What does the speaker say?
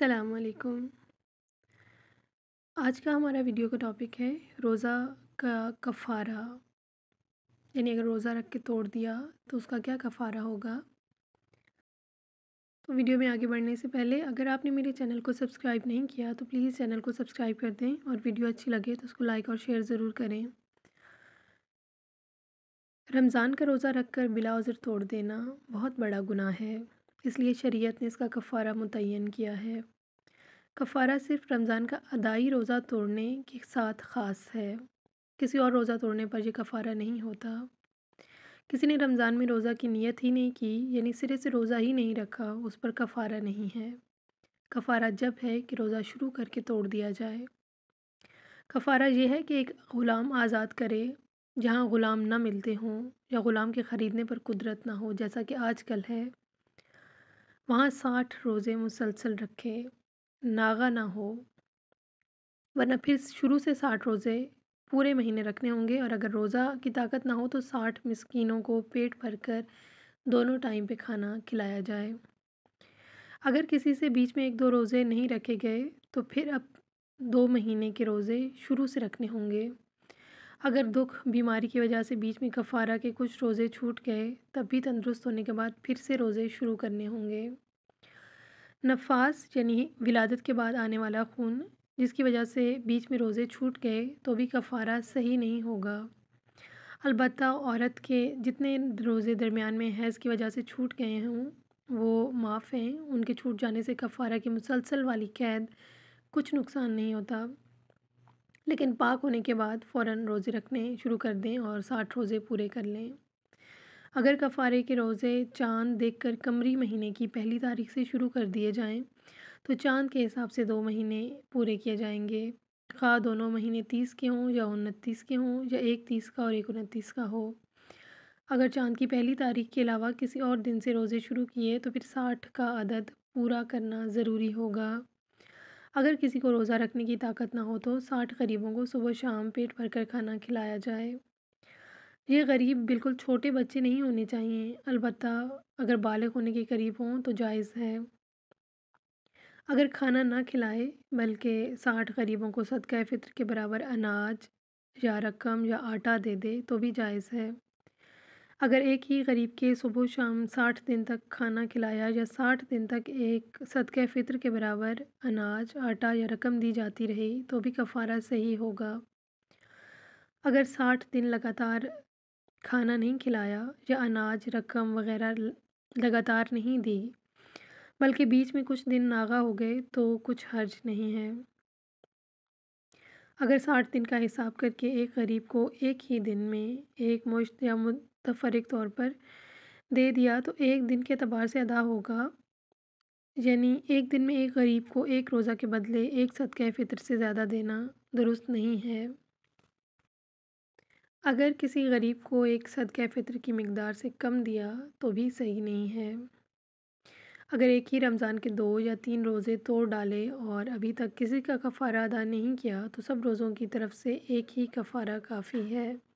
असलकुम आज का हमारा वीडियो का टॉपिक है रोज़ा का कफ़ारा यानी अगर रोज़ा रख के तोड़ दिया तो उसका क्या कफ़ारा होगा तो वीडियो में आगे बढ़ने से पहले अगर आपने मेरे चैनल को सब्सक्राइब नहीं किया तो प्लीज़ चैनल को सब्सक्राइब कर दें और वीडियो अच्छी लगे तो उसको लाइक और शेयर ज़रूर करें रमज़ान का रोज़ा रख कर बिलाउज़र तोड़ देना बहुत बड़ा गुनाह है इसलिए शरीयत ने इसका कफ़ारा मुतन किया है कफ़ारा सिर्फ रमज़ान का अदाई रोज़ा तोड़ने के साथ ख़ास है किसी और रोज़ा तोड़ने पर यह कफ़ारा नहीं होता किसी ने रमज़ान में रोज़ा की नीयत ही नहीं की यानी सिरे से रोज़ा ही नहीं रखा उस पर कफ़ारा नहीं है कफ़ारा जब है कि रोज़ा शुरू करके तोड़ दिया जाए कफ़ारा यह है कि एक ग़ुलाम आज़ाद करे जहाँ ग़ुलाम ना मिलते हों या ग़ुलाम के ख़रीदने पर कुदरत ना हो जैसा कि आजकल है वहाँ साठ रोज़े मुसलसल रखे नागा ना हो वरना फिर शुरू से साठ रोज़े पूरे महीने रखने होंगे और अगर रोज़ा की ताकत ना हो तो साठ मिसकीनों को पेट भर कर दोनों टाइम पे खाना खिलाया जाए अगर किसी से बीच में एक दो रोज़े नहीं रखे गए तो फिर अब दो महीने के रोज़े शुरू से रखने होंगे अगर दुख बीमारी की वजह से बीच में कफ़ारा के कुछ रोज़े छूट गए तब भी तंदुरुस्त होने के बाद फिर से रोज़े शुरू करने होंगे नफास यानी विलादत के बाद आने वाला खून जिसकी वजह से बीच में रोज़े छूट गए तो भी कफ़ारा सही नहीं होगा अलबत् औरत के जितने रोज़े दरमियान में हैज़ की वजह से छूट गए हों वो माफ़ हैं उनके छूट जाने से कफ़ारा की मुसलसल वाली कैद कुछ नुकसान नहीं होता लेकिन पाक होने के बाद फ़ौर रोज़े रखने शुरू कर दें और साठ रोज़े पूरे कर लें अगर कफ़ारे के रोज़े चाँद देखकर कमरी महीने की पहली तारीख से शुरू कर दिए जाएं तो चाँद के हिसाब से दो महीने पूरे किए जाएंगे खा दोनों महीने तीस के हों या उनतीस के हों या एक तीस का और एक उनतीस का हो अगर चाँद की पहली तारीख के अलावा किसी और दिन से रोज़े शुरू किए तो फिर साठ का अदद पूरा करना ज़रूरी होगा अगर किसी को रोज़ा रखने की ताकत ना हो तो साठ गरीबों को सुबह शाम पेट भर कर खाना खिलाया जाए ये गरीब बिल्कुल छोटे बच्चे नहीं होने चाहिए, अलबत् अगर बालग होने के करीब हों तो जायज़ है। अगर खाना ना खिलाए बल्कि साठ गरीबों को सदका फितर के बराबर अनाज या रकम या आटा दे दे, तो भी जायज़ है। अगर एक ही गरीब के सुबह-शाम साठ दिन तक खाना खिलाया या साठ दिन तक एक सदका फितर के बराबर अनाज, आटा या रकम दी जाती रही, तो भी कफ़ारा सही होगा। अगर साठ दिन लगातार खाना नहीं खिलाया या अनाज रकम वगैरह लगातार नहीं दी बल्कि बीच में कुछ दिन नागा हो गए तो कुछ हर्ज नहीं है अगर साठ दिन का हिसाब करके एक गरीब को एक ही दिन में एक मुश्त या मुतफरक तौर पर दे दिया तो एक दिन के अतबार से अदा होगा यानी एक दिन में एक गरीब को एक रोज़ा के बदले एक सदक़ फ़ितर से ज़्यादा देना दुरुस्त नहीं है अगर किसी गरीब को एक सदक़ फितर की मकदार से कम दिया तो भी सही नहीं है अगर एक ही रमज़ान के दो या तीन रोज़े तोड़ डाले और अभी तक किसी का कफ़ारा अदा नहीं किया तो सब रोज़ों की तरफ से एक ही कफ़ारा काफ़ी है